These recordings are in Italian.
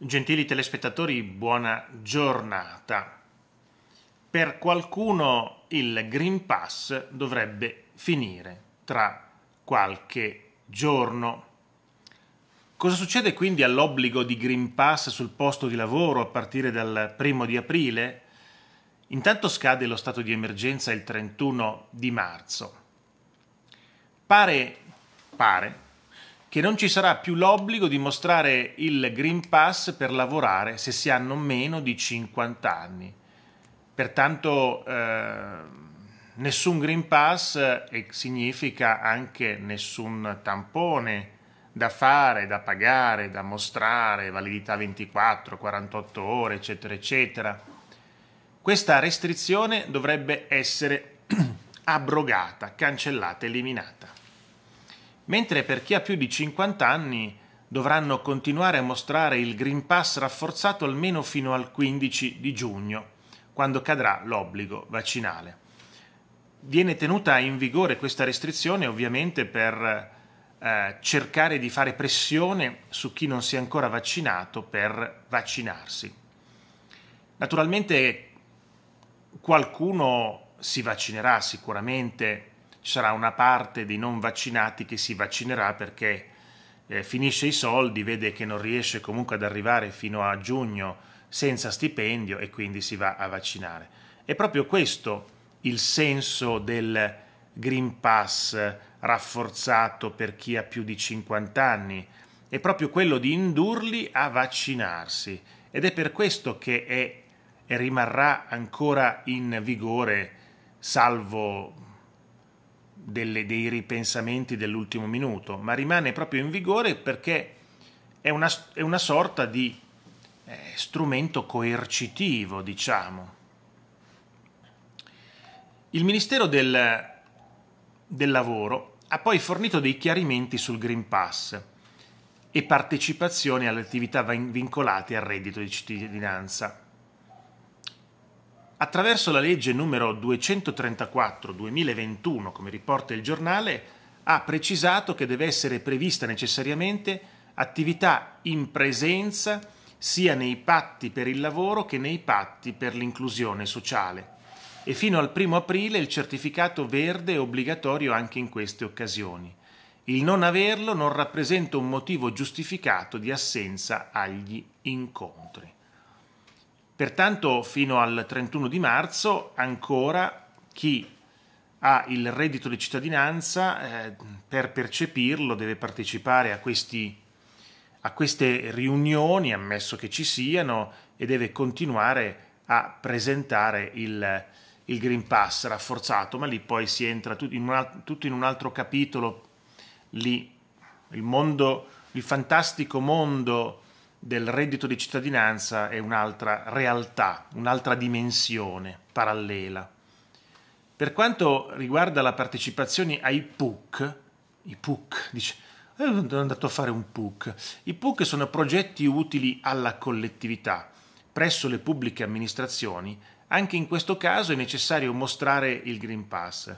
Gentili telespettatori, buona giornata. Per qualcuno il Green Pass dovrebbe finire tra qualche giorno. Cosa succede quindi all'obbligo di Green Pass sul posto di lavoro a partire dal primo di aprile? Intanto scade lo stato di emergenza il 31 di marzo. Pare, pare che non ci sarà più l'obbligo di mostrare il Green Pass per lavorare se si hanno meno di 50 anni. Pertanto eh, nessun Green Pass eh, significa anche nessun tampone da fare, da pagare, da mostrare, validità 24, 48 ore, eccetera, eccetera. Questa restrizione dovrebbe essere abrogata, cancellata, eliminata mentre per chi ha più di 50 anni dovranno continuare a mostrare il Green Pass rafforzato almeno fino al 15 di giugno, quando cadrà l'obbligo vaccinale. Viene tenuta in vigore questa restrizione ovviamente per eh, cercare di fare pressione su chi non si è ancora vaccinato per vaccinarsi. Naturalmente qualcuno si vaccinerà sicuramente ci sarà una parte dei non vaccinati che si vaccinerà perché eh, finisce i soldi, vede che non riesce comunque ad arrivare fino a giugno senza stipendio e quindi si va a vaccinare. È proprio questo il senso del Green Pass rafforzato per chi ha più di 50 anni, è proprio quello di indurli a vaccinarsi ed è per questo che è, rimarrà ancora in vigore, salvo delle, dei ripensamenti dell'ultimo minuto, ma rimane proprio in vigore perché è una, è una sorta di eh, strumento coercitivo, diciamo. Il Ministero del, del Lavoro ha poi fornito dei chiarimenti sul Green Pass e partecipazione alle attività vincolate al reddito di cittadinanza. Attraverso la legge numero 234-2021, come riporta il giornale, ha precisato che deve essere prevista necessariamente attività in presenza sia nei patti per il lavoro che nei patti per l'inclusione sociale e fino al primo aprile il certificato verde è obbligatorio anche in queste occasioni. Il non averlo non rappresenta un motivo giustificato di assenza agli incontri. Pertanto fino al 31 di marzo ancora chi ha il reddito di cittadinanza eh, per percepirlo deve partecipare a, questi, a queste riunioni, ammesso che ci siano, e deve continuare a presentare il, il Green Pass rafforzato, ma lì poi si entra tutto in un, altro, tutto in un altro capitolo, lì il mondo, il fantastico mondo del reddito di cittadinanza è un'altra realtà, un'altra dimensione parallela. Per quanto riguarda la partecipazione ai PUC, i PUC, dice, eh, sono andato a fare un PUC. I PUC sono progetti utili alla collettività presso le pubbliche amministrazioni. Anche in questo caso è necessario mostrare il Green Pass,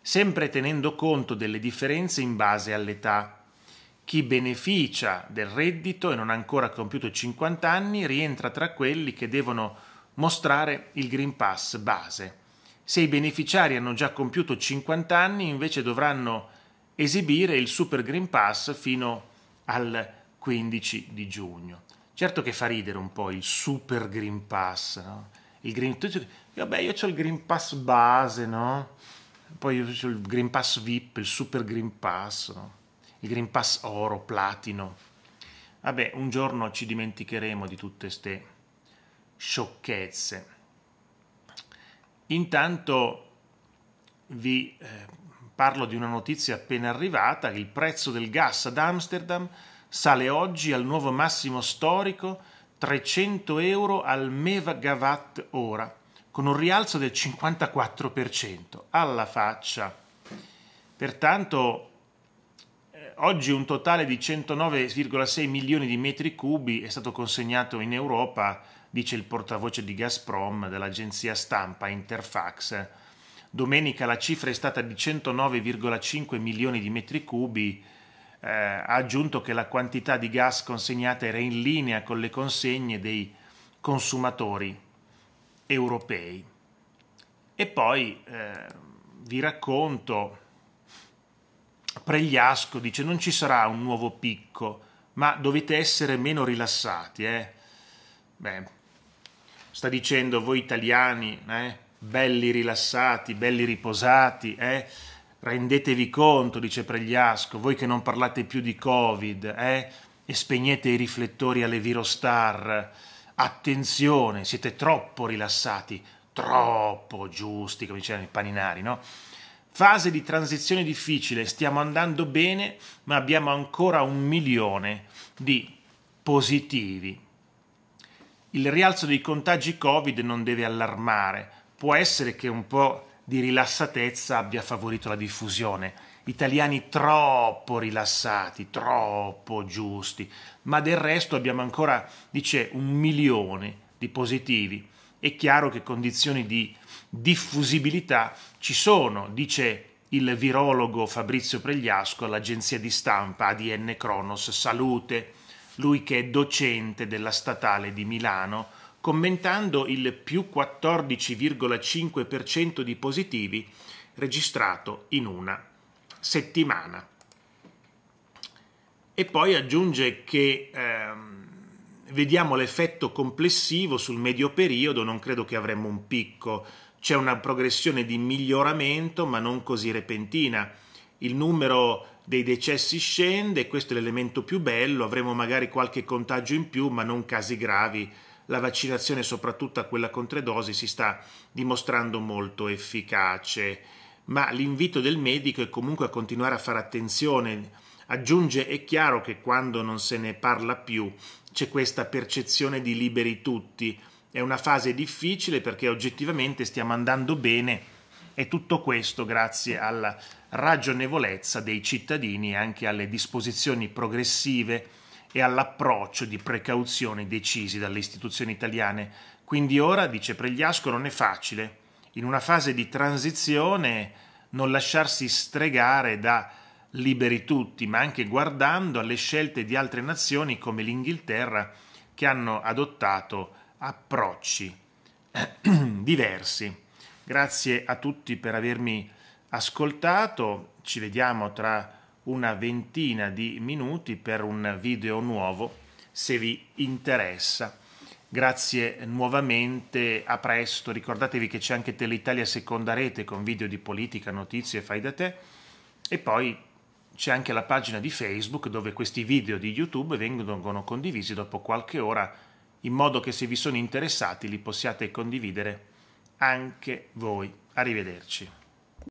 sempre tenendo conto delle differenze in base all'età chi beneficia del reddito e non ha ancora compiuto 50 anni rientra tra quelli che devono mostrare il Green Pass base. Se i beneficiari hanno già compiuto 50 anni invece dovranno esibire il Super Green Pass fino al 15 di giugno. Certo che fa ridere un po' il Super Green Pass, no? Il Green... Vabbè, io ho il Green Pass base, no? Poi ho il Green Pass VIP, il Super Green Pass, no? il Green Pass oro, platino. Vabbè, un giorno ci dimenticheremo di tutte queste sciocchezze. Intanto vi eh, parlo di una notizia appena arrivata, il prezzo del gas ad Amsterdam sale oggi al nuovo massimo storico 300 euro al megawatt ora, con un rialzo del 54%. Alla faccia! Pertanto oggi un totale di 109,6 milioni di metri cubi è stato consegnato in Europa, dice il portavoce di Gazprom dell'agenzia stampa Interfax. Domenica la cifra è stata di 109,5 milioni di metri cubi. Eh, ha aggiunto che la quantità di gas consegnata era in linea con le consegne dei consumatori europei. E poi eh, vi racconto Pregliasco dice non ci sarà un nuovo picco, ma dovete essere meno rilassati. Eh? Beh, sta dicendo voi italiani, eh? belli rilassati, belli riposati, eh? rendetevi conto, dice Pregliasco, voi che non parlate più di Covid eh, e spegnete i riflettori alle Virostar, attenzione, siete troppo rilassati, troppo giusti, come dicevano i paninari, no? Fase di transizione difficile, stiamo andando bene, ma abbiamo ancora un milione di positivi. Il rialzo dei contagi Covid non deve allarmare, può essere che un po' di rilassatezza abbia favorito la diffusione. Italiani troppo rilassati, troppo giusti, ma del resto abbiamo ancora, dice, un milione di positivi. È chiaro che condizioni di diffusibilità ci sono, dice il virologo Fabrizio Pregliasco all'agenzia di stampa ADN Cronos Salute, lui che è docente della statale di Milano, commentando il più 14,5% di positivi registrato in una settimana. E poi aggiunge che ehm, vediamo l'effetto complessivo sul medio periodo, non credo che avremmo un picco c'è una progressione di miglioramento ma non così repentina. Il numero dei decessi scende, questo è l'elemento più bello, avremo magari qualche contagio in più ma non casi gravi. La vaccinazione, soprattutto a quella con tre dosi, si sta dimostrando molto efficace. Ma l'invito del medico è comunque a continuare a fare attenzione. Aggiunge, è chiaro che quando non se ne parla più c'è questa percezione di liberi tutti è una fase difficile perché oggettivamente stiamo andando bene e tutto questo grazie alla ragionevolezza dei cittadini e anche alle disposizioni progressive e all'approccio di precauzione decisi dalle istituzioni italiane. Quindi ora, dice Pregliasco, non è facile, in una fase di transizione, non lasciarsi stregare da liberi tutti, ma anche guardando alle scelte di altre nazioni come l'Inghilterra che hanno adottato approcci diversi. Grazie a tutti per avermi ascoltato, ci vediamo tra una ventina di minuti per un video nuovo se vi interessa. Grazie nuovamente, a presto, ricordatevi che c'è anche Teleitalia Seconda Rete con video di politica, notizie, fai da te e poi c'è anche la pagina di Facebook dove questi video di YouTube vengono condivisi dopo qualche ora in modo che se vi sono interessati li possiate condividere anche voi. Arrivederci.